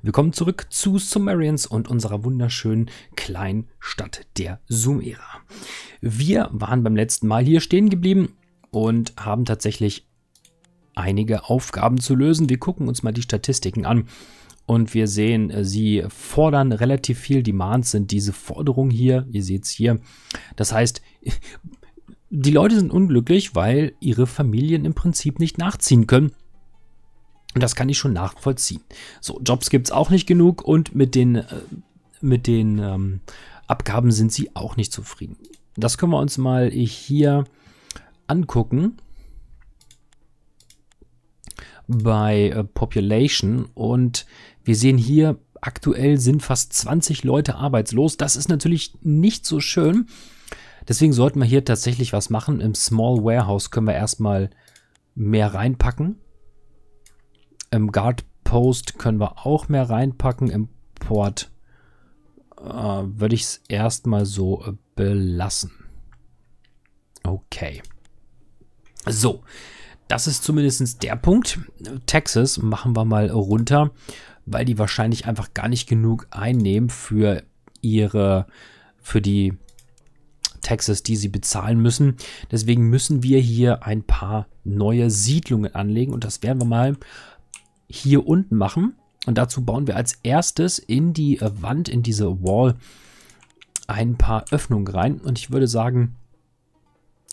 Willkommen zurück zu Sumerians und unserer wunderschönen kleinen Stadt der Sumerer. Wir waren beim letzten Mal hier stehen geblieben und haben tatsächlich einige Aufgaben zu lösen. Wir gucken uns mal die Statistiken an und wir sehen, äh, sie fordern relativ viel. Demands sind diese Forderungen hier. Ihr seht es hier. Das heißt, die Leute sind unglücklich, weil ihre Familien im Prinzip nicht nachziehen können und das kann ich schon nachvollziehen. So, Jobs gibt es auch nicht genug und mit den, äh, mit den ähm, Abgaben sind sie auch nicht zufrieden. Das können wir uns mal hier angucken bei äh, Population und wir sehen hier, aktuell sind fast 20 Leute arbeitslos. Das ist natürlich nicht so schön. Deswegen sollten wir hier tatsächlich was machen. Im Small Warehouse können wir erstmal mehr reinpacken. Im Guard Post können wir auch mehr reinpacken. Im Port äh, würde ich es erstmal so äh, belassen. Okay. So, das ist zumindest der Punkt. Texas machen wir mal runter, weil die wahrscheinlich einfach gar nicht genug einnehmen für ihre, für die Texas, die sie bezahlen müssen. Deswegen müssen wir hier ein paar neue Siedlungen anlegen und das werden wir mal hier unten machen. Und dazu bauen wir als erstes in die Wand, in diese Wall, ein paar Öffnungen rein. Und ich würde sagen,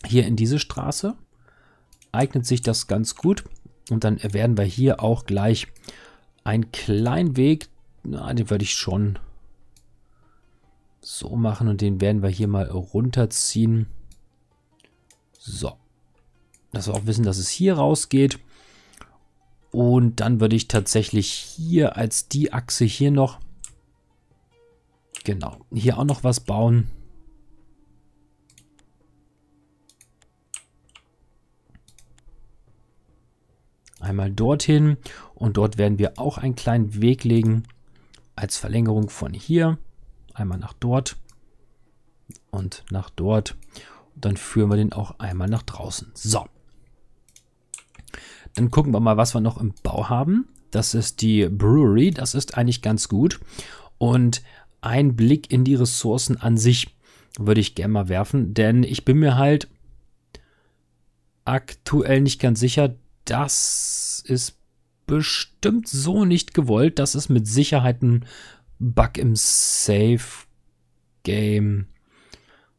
hier in diese Straße eignet sich das ganz gut. Und dann werden wir hier auch gleich einen kleinen Weg, na, den würde ich schon so machen und den werden wir hier mal runterziehen. So. Dass wir auch wissen, dass es hier rausgeht. Und dann würde ich tatsächlich hier als die Achse hier noch, genau, hier auch noch was bauen. Einmal dorthin und dort werden wir auch einen kleinen Weg legen als Verlängerung von hier. Einmal nach dort und nach dort. Und dann führen wir den auch einmal nach draußen. So. Dann gucken wir mal, was wir noch im Bau haben. Das ist die Brewery. Das ist eigentlich ganz gut. Und ein Blick in die Ressourcen an sich würde ich gerne mal werfen, denn ich bin mir halt aktuell nicht ganz sicher. Das ist bestimmt so nicht gewollt. Das ist mit Sicherheit ein Bug im Safe Game.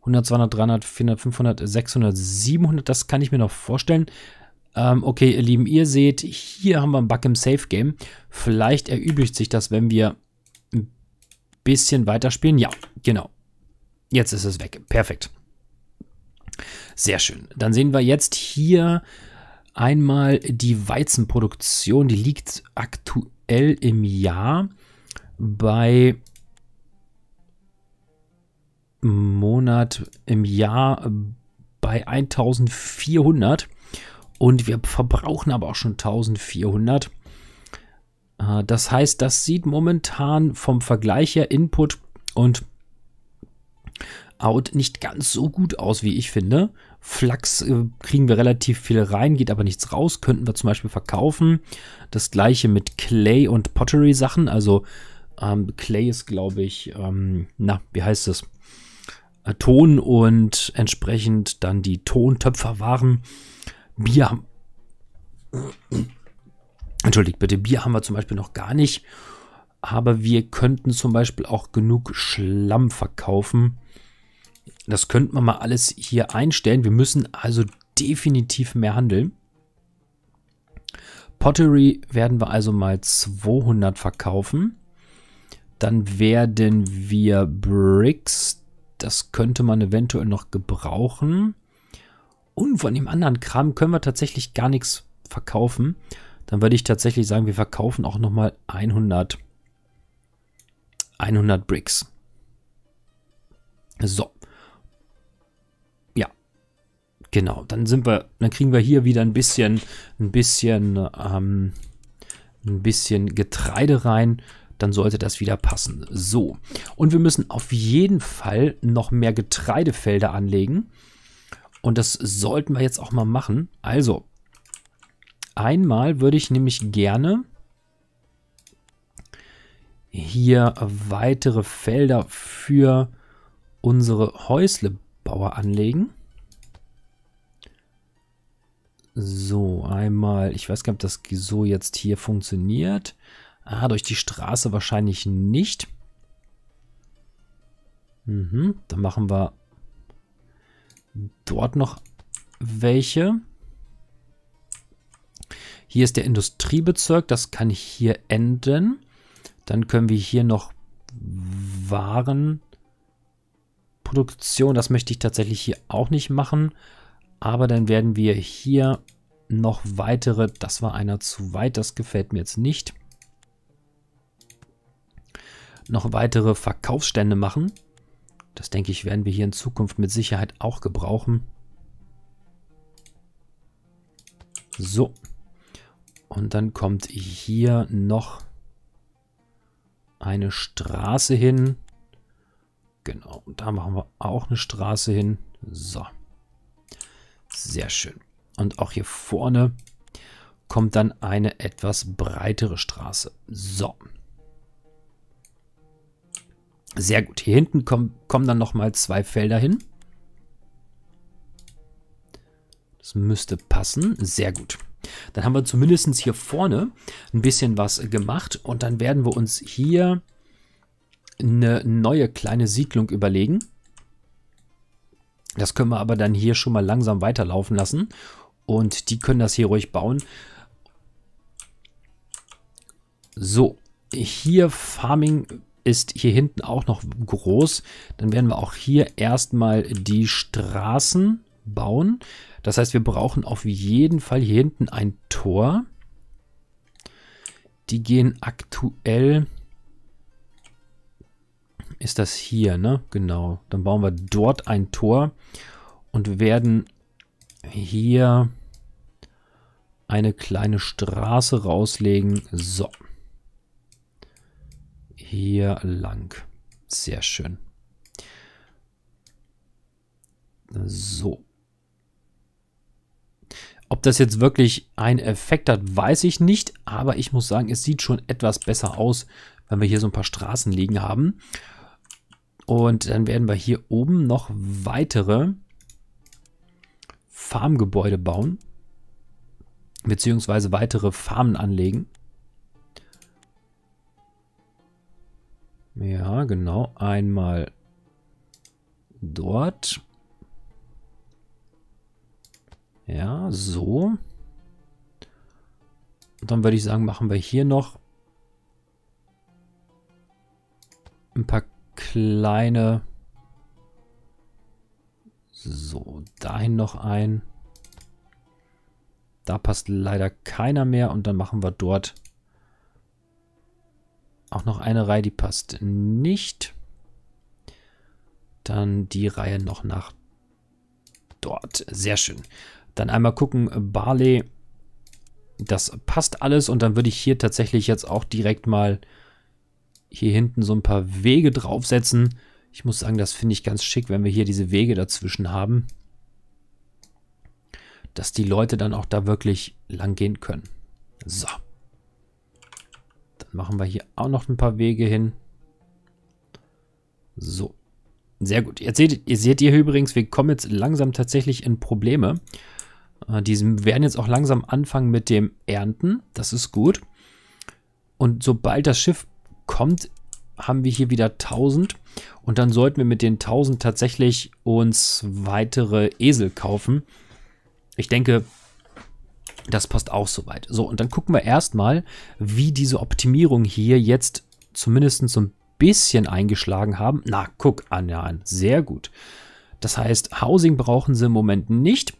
100, 200, 300, 400, 500, 600, 700, das kann ich mir noch vorstellen ähm, okay, ihr Lieben, ihr seht, hier haben wir einen Bug im Safe Game. Vielleicht erübrigt sich das, wenn wir ein bisschen weiterspielen. Ja, genau. Jetzt ist es weg. Perfekt. Sehr schön. Dann sehen wir jetzt hier einmal die Weizenproduktion. Die liegt aktuell im Jahr bei Monat im Jahr bei 1400. Und wir verbrauchen aber auch schon 1400. Äh, das heißt, das sieht momentan vom Vergleich her Input und Out nicht ganz so gut aus, wie ich finde. Flachs äh, kriegen wir relativ viel rein, geht aber nichts raus, könnten wir zum Beispiel verkaufen. Das gleiche mit Clay und Pottery Sachen. Also ähm, Clay ist, glaube ich, ähm, na, wie heißt das? Äh, Ton und entsprechend dann die Tontöpferwaren. waren Bier. Entschuldigt bitte, Bier haben wir zum Beispiel noch gar nicht. Aber wir könnten zum Beispiel auch genug Schlamm verkaufen. Das könnten wir mal alles hier einstellen. Wir müssen also definitiv mehr handeln. Pottery werden wir also mal 200 verkaufen. Dann werden wir Bricks. Das könnte man eventuell noch gebrauchen und von dem anderen Kram können wir tatsächlich gar nichts verkaufen. Dann würde ich tatsächlich sagen, wir verkaufen auch nochmal 100, 100 Bricks. So. Ja. Genau, dann sind wir, dann kriegen wir hier wieder ein bisschen, ein bisschen, ähm, ein bisschen Getreide rein dann sollte das wieder passen. So, und wir müssen auf jeden Fall noch mehr Getreidefelder anlegen. Und das sollten wir jetzt auch mal machen. Also, einmal würde ich nämlich gerne hier weitere Felder für unsere Häuslebauer anlegen. So, einmal, ich weiß gar nicht, ob das so jetzt hier funktioniert. Ah, durch die Straße wahrscheinlich nicht. Mhm, dann machen wir dort noch welche. Hier ist der Industriebezirk, das kann hier enden. Dann können wir hier noch Warenproduktion, das möchte ich tatsächlich hier auch nicht machen. Aber dann werden wir hier noch weitere, das war einer zu weit, das gefällt mir jetzt nicht. Noch weitere Verkaufsstände machen. Das denke ich, werden wir hier in Zukunft mit Sicherheit auch gebrauchen. So. Und dann kommt hier noch eine Straße hin. Genau, und da machen wir auch eine Straße hin. So. Sehr schön. Und auch hier vorne kommt dann eine etwas breitere Straße. So. Sehr gut. Hier hinten kommen, kommen dann nochmal zwei Felder hin. Das müsste passen. Sehr gut. Dann haben wir zumindest hier vorne ein bisschen was gemacht. Und dann werden wir uns hier eine neue kleine Siedlung überlegen. Das können wir aber dann hier schon mal langsam weiterlaufen lassen. Und die können das hier ruhig bauen. So, hier Farming ist hier hinten auch noch groß. Dann werden wir auch hier erstmal die Straßen bauen. Das heißt, wir brauchen auf jeden Fall hier hinten ein Tor. Die gehen aktuell... Ist das hier, ne? Genau. Dann bauen wir dort ein Tor und werden hier eine kleine Straße rauslegen. So hier lang. Sehr schön. So. Ob das jetzt wirklich einen Effekt hat, weiß ich nicht, aber ich muss sagen, es sieht schon etwas besser aus, wenn wir hier so ein paar Straßen liegen haben. Und dann werden wir hier oben noch weitere Farmgebäude bauen, beziehungsweise weitere Farmen anlegen. Ja, genau. Einmal dort. Ja, so. Und dann würde ich sagen, machen wir hier noch ein paar kleine. So, dahin noch ein. Da passt leider keiner mehr und dann machen wir dort auch noch eine Reihe, die passt nicht. Dann die Reihe noch nach dort. Sehr schön. Dann einmal gucken, Barley. Das passt alles und dann würde ich hier tatsächlich jetzt auch direkt mal hier hinten so ein paar Wege draufsetzen. Ich muss sagen, das finde ich ganz schick, wenn wir hier diese Wege dazwischen haben. Dass die Leute dann auch da wirklich lang gehen können. So. Machen wir hier auch noch ein paar Wege hin. So. Sehr gut. Jetzt seht, ihr seht hier übrigens, wir kommen jetzt langsam tatsächlich in Probleme. Äh, die werden jetzt auch langsam anfangen mit dem Ernten. Das ist gut. Und sobald das Schiff kommt, haben wir hier wieder 1000. Und dann sollten wir mit den 1000 tatsächlich uns weitere Esel kaufen. Ich denke, das passt auch soweit. So, und dann gucken wir erstmal, wie diese Optimierung hier jetzt zumindest so ein bisschen eingeschlagen haben. Na, guck an, ja, Sehr gut. Das heißt, Housing brauchen sie im Moment nicht.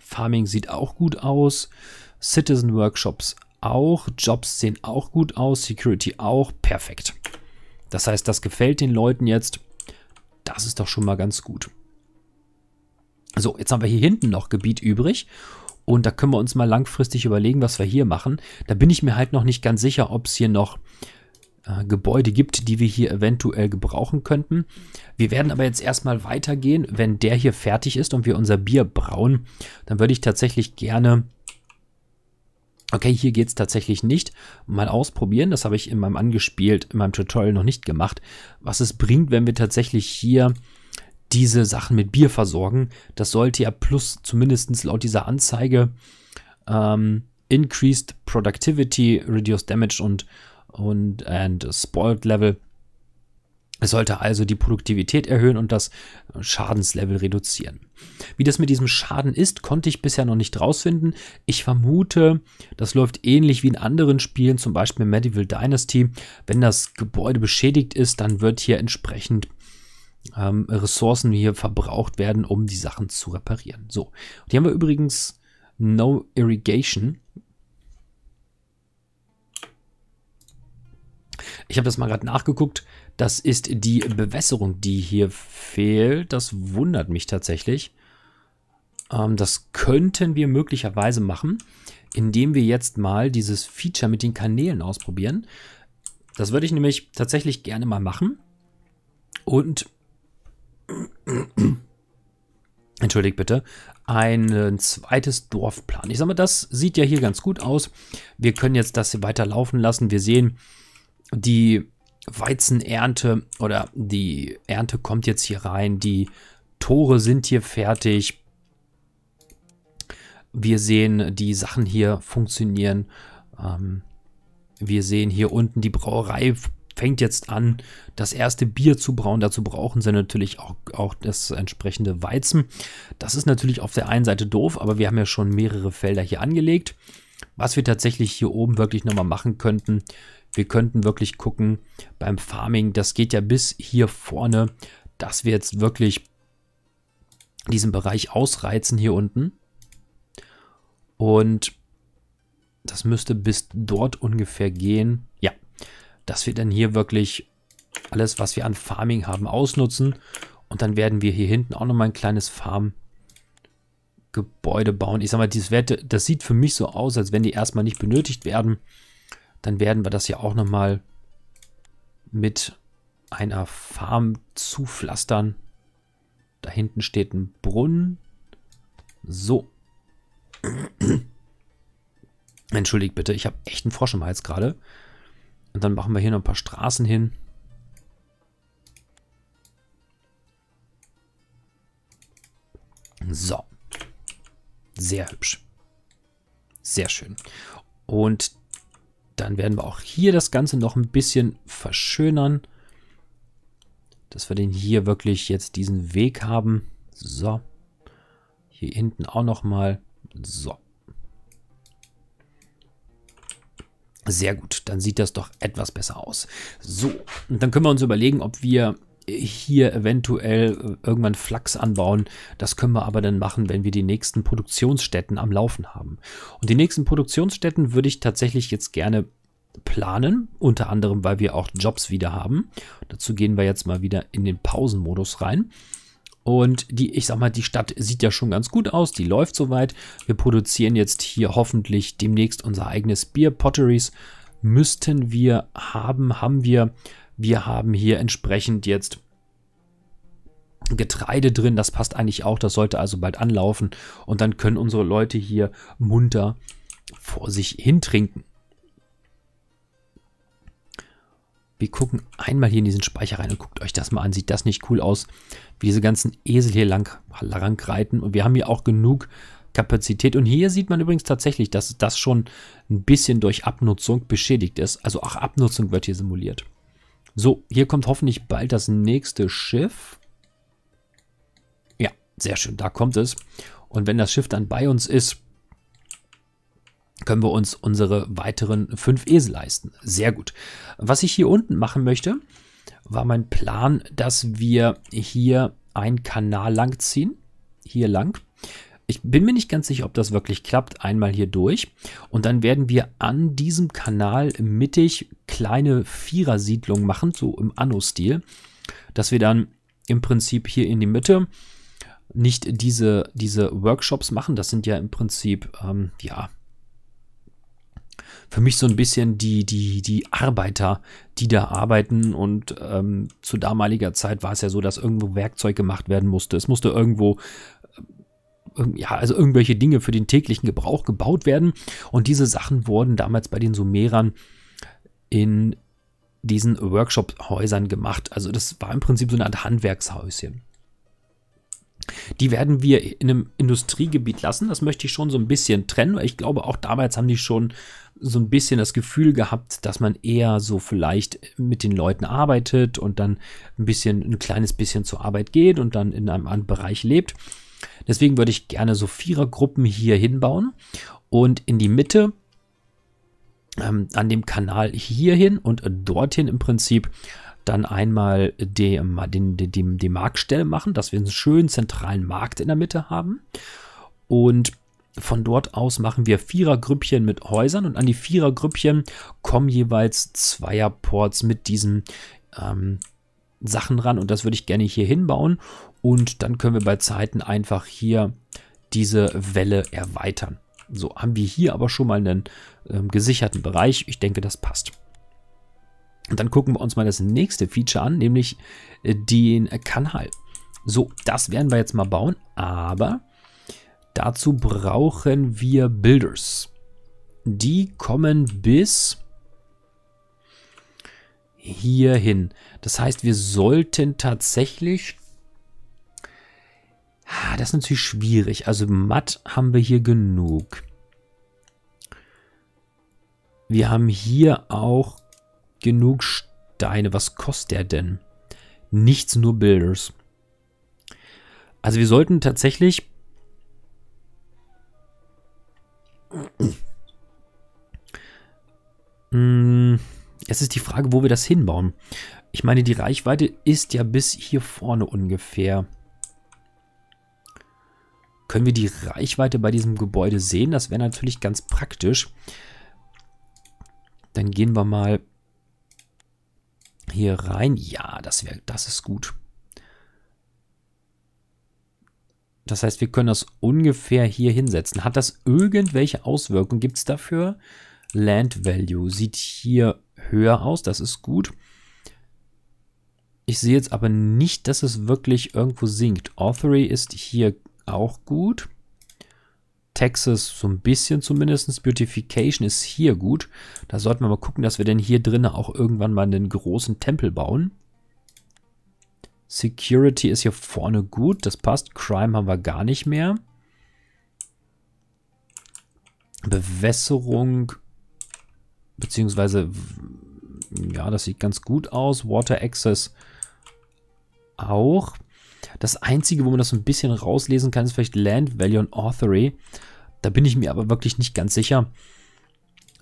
Farming sieht auch gut aus. Citizen Workshops auch. Jobs sehen auch gut aus. Security auch. Perfekt. Das heißt, das gefällt den Leuten jetzt. Das ist doch schon mal ganz gut. So, jetzt haben wir hier hinten noch Gebiet übrig und da können wir uns mal langfristig überlegen, was wir hier machen. Da bin ich mir halt noch nicht ganz sicher, ob es hier noch äh, Gebäude gibt, die wir hier eventuell gebrauchen könnten. Wir werden aber jetzt erstmal weitergehen. Wenn der hier fertig ist und wir unser Bier brauen, dann würde ich tatsächlich gerne... Okay, hier geht es tatsächlich nicht. Mal ausprobieren, das habe ich in meinem angespielt, in meinem Tutorial noch nicht gemacht, was es bringt, wenn wir tatsächlich hier diese Sachen mit Bier versorgen. Das sollte ja plus zumindest laut dieser Anzeige ähm, Increased Productivity, Reduced Damage und, und and Spoiled Level. Es sollte also die Produktivität erhöhen und das Schadenslevel reduzieren. Wie das mit diesem Schaden ist, konnte ich bisher noch nicht rausfinden. Ich vermute, das läuft ähnlich wie in anderen Spielen, zum Beispiel Medieval Dynasty. Wenn das Gebäude beschädigt ist, dann wird hier entsprechend ähm, Ressourcen hier verbraucht werden, um die Sachen zu reparieren. So, und hier haben wir übrigens No Irrigation. Ich habe das mal gerade nachgeguckt. Das ist die Bewässerung, die hier fehlt. Das wundert mich tatsächlich. Ähm, das könnten wir möglicherweise machen, indem wir jetzt mal dieses Feature mit den Kanälen ausprobieren. Das würde ich nämlich tatsächlich gerne mal machen. Und entschuldigt bitte, ein äh, zweites Dorfplan. Ich sage mal, das sieht ja hier ganz gut aus. Wir können jetzt das hier weiter laufen lassen. Wir sehen, die Weizenernte oder die Ernte kommt jetzt hier rein. Die Tore sind hier fertig. Wir sehen, die Sachen hier funktionieren. Ähm, wir sehen hier unten die Brauerei fängt jetzt an, das erste Bier zu brauen. Dazu brauchen sie natürlich auch, auch das entsprechende Weizen. Das ist natürlich auf der einen Seite doof, aber wir haben ja schon mehrere Felder hier angelegt. Was wir tatsächlich hier oben wirklich nochmal machen könnten, wir könnten wirklich gucken beim Farming, das geht ja bis hier vorne, dass wir jetzt wirklich diesen Bereich ausreizen hier unten. Und das müsste bis dort ungefähr gehen. Ja, dass wir dann hier wirklich alles, was wir an Farming haben, ausnutzen. Und dann werden wir hier hinten auch nochmal ein kleines Farmgebäude bauen. Ich sag mal, dieses Werte, das sieht für mich so aus, als wenn die erstmal nicht benötigt werden. Dann werden wir das hier auch nochmal mit einer Farm zupflastern. Da hinten steht ein Brunnen. So. Entschuldigt bitte, ich habe echt einen Frosch im Hals gerade. Und dann machen wir hier noch ein paar Straßen hin. So. Sehr hübsch. Sehr schön. Und dann werden wir auch hier das Ganze noch ein bisschen verschönern. Dass wir den hier wirklich jetzt diesen Weg haben. So. Hier hinten auch nochmal. So. Sehr gut, dann sieht das doch etwas besser aus. So, und dann können wir uns überlegen, ob wir hier eventuell äh, irgendwann Flachs anbauen. Das können wir aber dann machen, wenn wir die nächsten Produktionsstätten am Laufen haben. Und die nächsten Produktionsstätten würde ich tatsächlich jetzt gerne planen, unter anderem, weil wir auch Jobs wieder haben. Dazu gehen wir jetzt mal wieder in den Pausenmodus rein. Und die, ich sag mal, die Stadt sieht ja schon ganz gut aus, die läuft soweit. Wir produzieren jetzt hier hoffentlich demnächst unser eigenes Bier. Potteries müssten wir haben, haben wir. Wir haben hier entsprechend jetzt Getreide drin, das passt eigentlich auch, das sollte also bald anlaufen. Und dann können unsere Leute hier munter vor sich hintrinken. Wir gucken einmal hier in diesen Speicher rein und guckt euch das mal an. Sieht das nicht cool aus, wie diese ganzen Esel hier lang, lang reiten. Und wir haben hier auch genug Kapazität. Und hier sieht man übrigens tatsächlich, dass das schon ein bisschen durch Abnutzung beschädigt ist. Also auch Abnutzung wird hier simuliert. So, hier kommt hoffentlich bald das nächste Schiff. Ja, sehr schön, da kommt es. Und wenn das Schiff dann bei uns ist, können wir uns unsere weiteren fünf Esel leisten. Sehr gut. Was ich hier unten machen möchte, war mein Plan, dass wir hier einen Kanal lang ziehen. Hier lang. Ich bin mir nicht ganz sicher, ob das wirklich klappt. Einmal hier durch. Und dann werden wir an diesem Kanal mittig kleine Vierersiedlungen machen, so im Anno-Stil, dass wir dann im Prinzip hier in die Mitte nicht diese, diese Workshops machen. Das sind ja im Prinzip, ähm, ja, für mich so ein bisschen die, die, die Arbeiter, die da arbeiten. Und ähm, zu damaliger Zeit war es ja so, dass irgendwo Werkzeug gemacht werden musste. Es musste irgendwo ähm, ja, also irgendwelche Dinge für den täglichen Gebrauch gebaut werden. Und diese Sachen wurden damals bei den Sumerern in diesen Workshop-Häusern gemacht. Also das war im Prinzip so eine Art Handwerkshäuschen. Die werden wir in einem Industriegebiet lassen. Das möchte ich schon so ein bisschen trennen, weil ich glaube, auch damals haben die schon so ein bisschen das Gefühl gehabt, dass man eher so vielleicht mit den Leuten arbeitet und dann ein bisschen, ein kleines bisschen zur Arbeit geht und dann in einem anderen Bereich lebt. Deswegen würde ich gerne so Vierergruppen hier hinbauen und in die Mitte ähm, an dem Kanal hierhin und dorthin im Prinzip dann einmal die, den, den, die Marktstelle machen, dass wir einen schönen zentralen Markt in der Mitte haben. Und von dort aus machen wir Vierergrüppchen mit Häusern und an die Vierergrüppchen kommen jeweils Zweierports mit diesen ähm, Sachen ran und das würde ich gerne hier hinbauen und dann können wir bei Zeiten einfach hier diese Welle erweitern. So haben wir hier aber schon mal einen ähm, gesicherten Bereich. Ich denke, das passt. Und dann gucken wir uns mal das nächste Feature an, nämlich äh, den Kanal. So, das werden wir jetzt mal bauen, aber Dazu brauchen wir Builders. Die kommen bis hierhin. Das heißt, wir sollten tatsächlich... Das ist natürlich schwierig. Also matt haben wir hier genug. Wir haben hier auch genug Steine. Was kostet der denn? Nichts, nur Builders. Also wir sollten tatsächlich Es mm, ist die Frage, wo wir das hinbauen. Ich meine, die Reichweite ist ja bis hier vorne ungefähr. Können wir die Reichweite bei diesem Gebäude sehen? Das wäre natürlich ganz praktisch. Dann gehen wir mal hier rein. Ja, das wäre, das ist gut. Das heißt, wir können das ungefähr hier hinsetzen. Hat das irgendwelche Auswirkungen? Gibt es dafür Land Value? Sieht hier höher aus, das ist gut. Ich sehe jetzt aber nicht, dass es wirklich irgendwo sinkt. Authority ist hier auch gut. Texas so ein bisschen zumindest. Beautification ist hier gut. Da sollten wir mal gucken, dass wir denn hier drinnen auch irgendwann mal einen großen Tempel bauen. Security ist hier vorne gut, das passt. Crime haben wir gar nicht mehr. Bewässerung, beziehungsweise, ja, das sieht ganz gut aus. Water Access auch. Das Einzige, wo man das so ein bisschen rauslesen kann, ist vielleicht Land Value und Authory. Da bin ich mir aber wirklich nicht ganz sicher.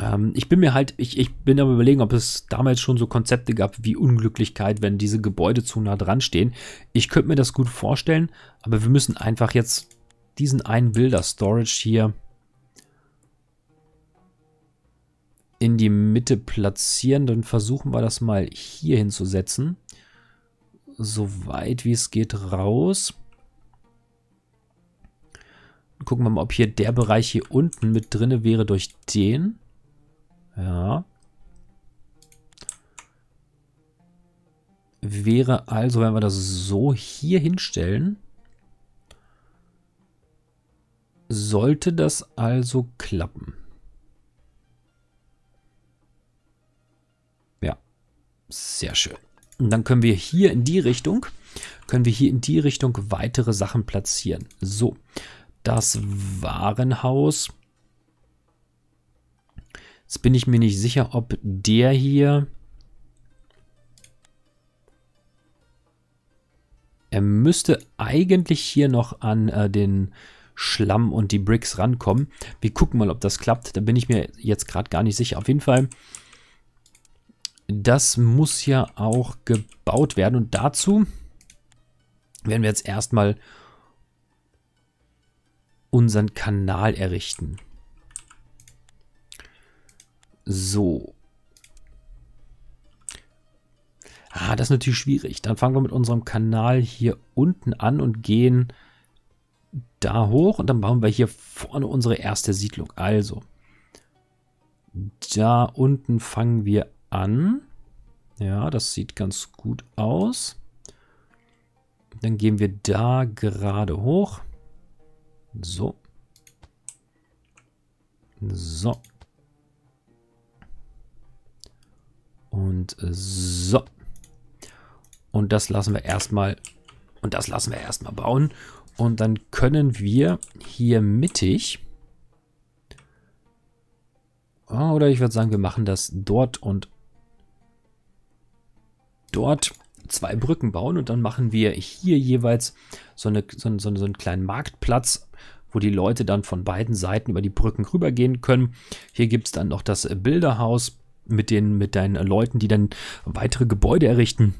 Ähm, ich bin mir halt, ich, ich bin aber überlegen, ob es damals schon so Konzepte gab wie Unglücklichkeit, wenn diese Gebäude zu nah dran stehen. Ich könnte mir das gut vorstellen, aber wir müssen einfach jetzt diesen einen Bilder-Storage hier in die Mitte platzieren. Dann versuchen wir das mal hier hinzusetzen. So weit wie es geht raus. Gucken wir mal, ob hier der Bereich hier unten mit drinne wäre durch den. Ja. Wäre also, wenn wir das so hier hinstellen, sollte das also klappen. Ja, sehr schön. Und dann können wir hier in die Richtung, können wir hier in die Richtung weitere Sachen platzieren. So, das Warenhaus Jetzt bin ich mir nicht sicher, ob der hier... Er müsste eigentlich hier noch an äh, den Schlamm und die Bricks rankommen. Wir gucken mal, ob das klappt. Da bin ich mir jetzt gerade gar nicht sicher. Auf jeden Fall, das muss ja auch gebaut werden. Und dazu werden wir jetzt erstmal unseren Kanal errichten. So. Ah, das ist natürlich schwierig. Dann fangen wir mit unserem Kanal hier unten an und gehen da hoch. Und dann bauen wir hier vorne unsere erste Siedlung. Also, da unten fangen wir an. Ja, das sieht ganz gut aus. Dann gehen wir da gerade hoch. So. So. Und äh, so. Und das lassen wir erstmal. Und das lassen wir erstmal bauen. Und dann können wir hier mittig. Ah, oder ich würde sagen, wir machen das dort und dort zwei Brücken bauen. Und dann machen wir hier jeweils so, eine, so, so, so einen kleinen Marktplatz wo die Leute dann von beiden Seiten über die Brücken rübergehen können. Hier gibt es dann noch das äh, Bilderhaus mit, den, mit deinen Leuten, die dann weitere Gebäude errichten.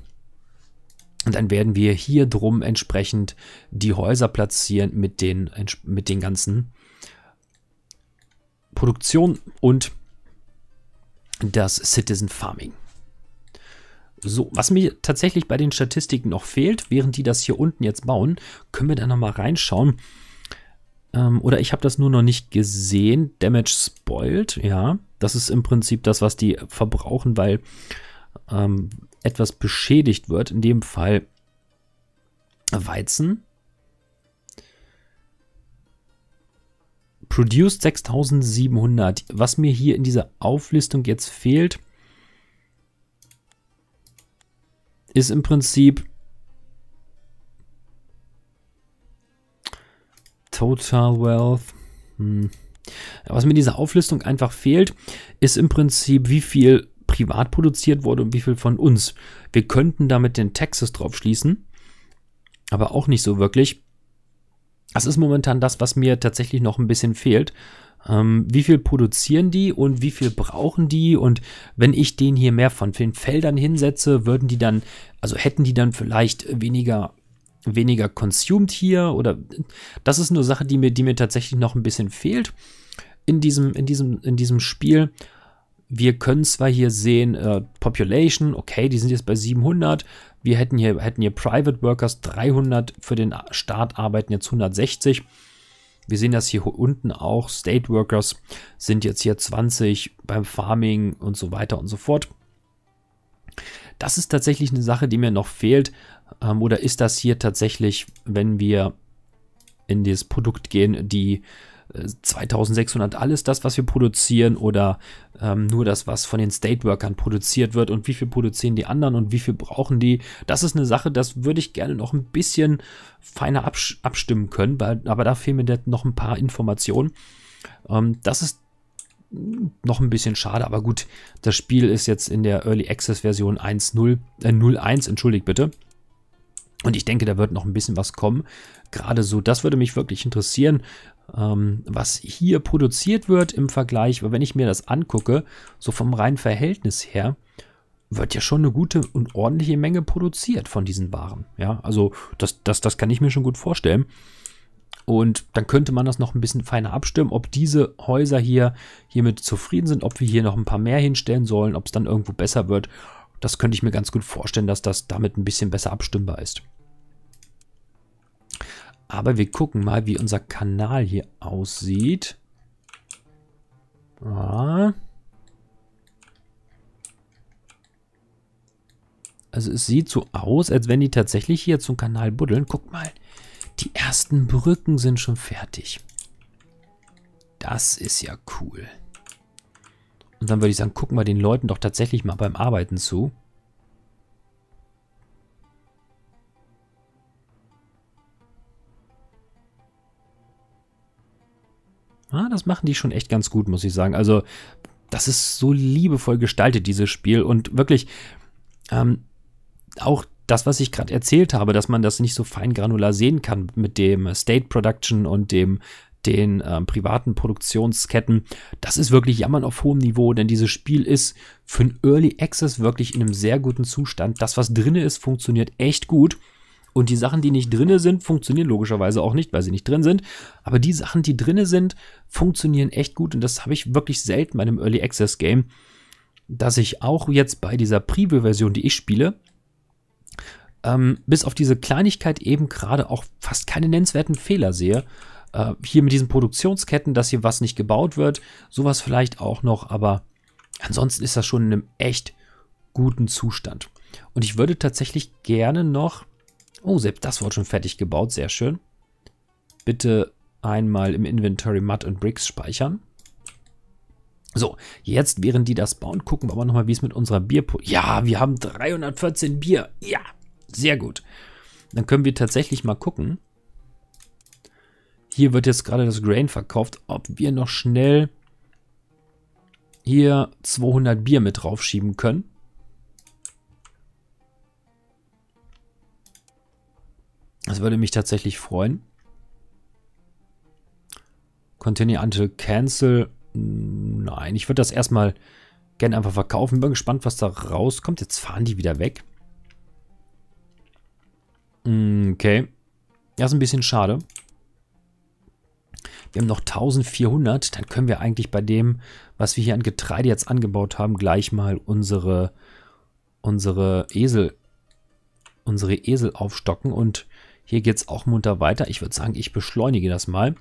Und dann werden wir hier drum entsprechend die Häuser platzieren mit den, mit den ganzen Produktion und das Citizen Farming. So, was mir tatsächlich bei den Statistiken noch fehlt, während die das hier unten jetzt bauen, können wir da nochmal reinschauen, ähm, oder ich habe das nur noch nicht gesehen. Damage spoiled, ja. Das ist im Prinzip das, was die verbrauchen, weil ähm, etwas beschädigt wird. In dem Fall Weizen. Produced 6700. Was mir hier in dieser Auflistung jetzt fehlt, ist im Prinzip Total Wealth. Hm. Was mir dieser Auflistung einfach fehlt, ist im Prinzip, wie viel privat produziert wurde und wie viel von uns. Wir könnten damit den Texas drauf schließen, aber auch nicht so wirklich. Das ist momentan das, was mir tatsächlich noch ein bisschen fehlt. Ähm, wie viel produzieren die und wie viel brauchen die? Und wenn ich denen hier mehr von den Feldern hinsetze, würden die dann, also hätten die dann vielleicht weniger weniger consumed hier oder das ist eine Sache, die mir, die mir tatsächlich noch ein bisschen fehlt in diesem, in diesem, in diesem Spiel. Wir können zwar hier sehen, äh, Population, okay, die sind jetzt bei 700. Wir hätten hier, hätten hier Private Workers 300, für den Staat arbeiten jetzt 160. Wir sehen das hier unten auch, State Workers sind jetzt hier 20 beim Farming und so weiter und so fort. Das ist tatsächlich eine Sache, die mir noch fehlt, ähm, oder ist das hier tatsächlich, wenn wir in das Produkt gehen, die 2600 äh, alles das, was wir produzieren oder ähm, nur das, was von den Stateworkern produziert wird und wie viel produzieren die anderen und wie viel brauchen die. Das ist eine Sache, das würde ich gerne noch ein bisschen feiner abs abstimmen können, weil, aber da fehlen mir noch ein paar Informationen. Ähm, das ist noch ein bisschen schade, aber gut, das Spiel ist jetzt in der Early Access Version 1.0, äh, 0.1, entschuldigt bitte. Und ich denke, da wird noch ein bisschen was kommen. Gerade so, das würde mich wirklich interessieren, ähm, was hier produziert wird im Vergleich. Aber wenn ich mir das angucke, so vom reinen Verhältnis her, wird ja schon eine gute und ordentliche Menge produziert von diesen Waren. Ja, also das, das, das kann ich mir schon gut vorstellen. Und dann könnte man das noch ein bisschen feiner abstimmen, ob diese Häuser hier hiermit zufrieden sind, ob wir hier noch ein paar mehr hinstellen sollen, ob es dann irgendwo besser wird. Das könnte ich mir ganz gut vorstellen, dass das damit ein bisschen besser abstimmbar ist. Aber wir gucken mal, wie unser Kanal hier aussieht. Ah. Also es sieht so aus, als wenn die tatsächlich hier zum Kanal buddeln. Guck mal, die ersten Brücken sind schon fertig. Das ist ja cool. Und dann würde ich sagen, gucken wir den Leuten doch tatsächlich mal beim Arbeiten zu. Ah, das machen die schon echt ganz gut, muss ich sagen. Also, das ist so liebevoll gestaltet, dieses Spiel. Und wirklich, ähm, auch das, was ich gerade erzählt habe, dass man das nicht so fein granular sehen kann mit dem State Production und dem den ähm, privaten Produktionsketten. Das ist wirklich Jammern auf hohem Niveau, denn dieses Spiel ist für ein Early Access wirklich in einem sehr guten Zustand. Das, was drin ist, funktioniert echt gut. Und die Sachen, die nicht drinne sind, funktionieren logischerweise auch nicht, weil sie nicht drin sind. Aber die Sachen, die drinne sind, funktionieren echt gut. Und das habe ich wirklich selten bei einem Early Access Game, dass ich auch jetzt bei dieser Preview-Version, die ich spiele, ähm, bis auf diese Kleinigkeit eben gerade auch fast keine nennenswerten Fehler sehe. Äh, hier mit diesen Produktionsketten, dass hier was nicht gebaut wird, sowas vielleicht auch noch, aber ansonsten ist das schon in einem echt guten Zustand. Und ich würde tatsächlich gerne noch, oh, selbst das wurde schon fertig gebaut, sehr schön. Bitte einmal im Inventory Mud und Bricks speichern. So, jetzt während die das bauen, gucken wir aber nochmal, wie es mit unserer Bier... Ja, wir haben 314 Bier. Ja, sehr gut. Dann können wir tatsächlich mal gucken, hier wird jetzt gerade das Grain verkauft. Ob wir noch schnell hier 200 Bier mit draufschieben können. Das würde mich tatsächlich freuen. Continue until cancel. Nein, ich würde das erstmal gerne einfach verkaufen. Bin gespannt, was da rauskommt. Jetzt fahren die wieder weg. Mm, okay. Das ist ein bisschen schade. Wir haben noch 1400, dann können wir eigentlich bei dem, was wir hier an Getreide jetzt angebaut haben, gleich mal unsere, unsere Esel, unsere Esel aufstocken und hier geht es auch munter weiter. Ich würde sagen, ich beschleunige das mal.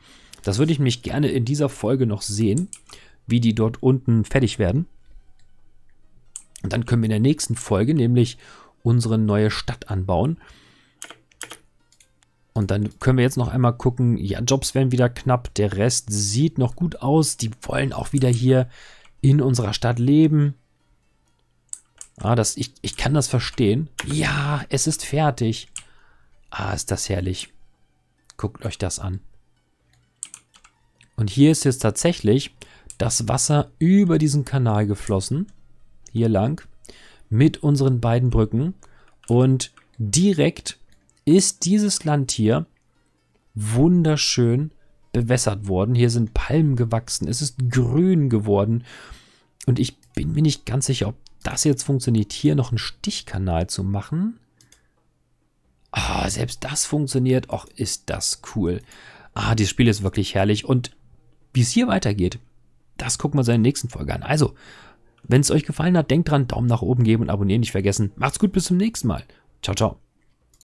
Das würde ich mich gerne in dieser Folge noch sehen, wie die dort unten fertig werden. Und dann können wir in der nächsten Folge nämlich unsere neue Stadt anbauen. Und dann können wir jetzt noch einmal gucken. Ja, Jobs werden wieder knapp. Der Rest sieht noch gut aus. Die wollen auch wieder hier in unserer Stadt leben. Ah, das, ich, ich kann das verstehen. Ja, es ist fertig. Ah, ist das herrlich. Guckt euch das an. Und hier ist jetzt tatsächlich das Wasser über diesen Kanal geflossen. Hier lang. Mit unseren beiden Brücken. Und direkt ist dieses Land hier wunderschön bewässert worden. Hier sind Palmen gewachsen, es ist grün geworden. Und ich bin mir nicht ganz sicher, ob das jetzt funktioniert, hier noch einen Stichkanal zu machen. Ah, selbst das funktioniert. Och, ist das cool. Ah, dieses Spiel ist wirklich herrlich. Und wie es hier weitergeht, das gucken wir uns in der nächsten Folge an. Also, wenn es euch gefallen hat, denkt dran, Daumen nach oben geben und abonnieren nicht vergessen. Macht's gut, bis zum nächsten Mal. Ciao, ciao.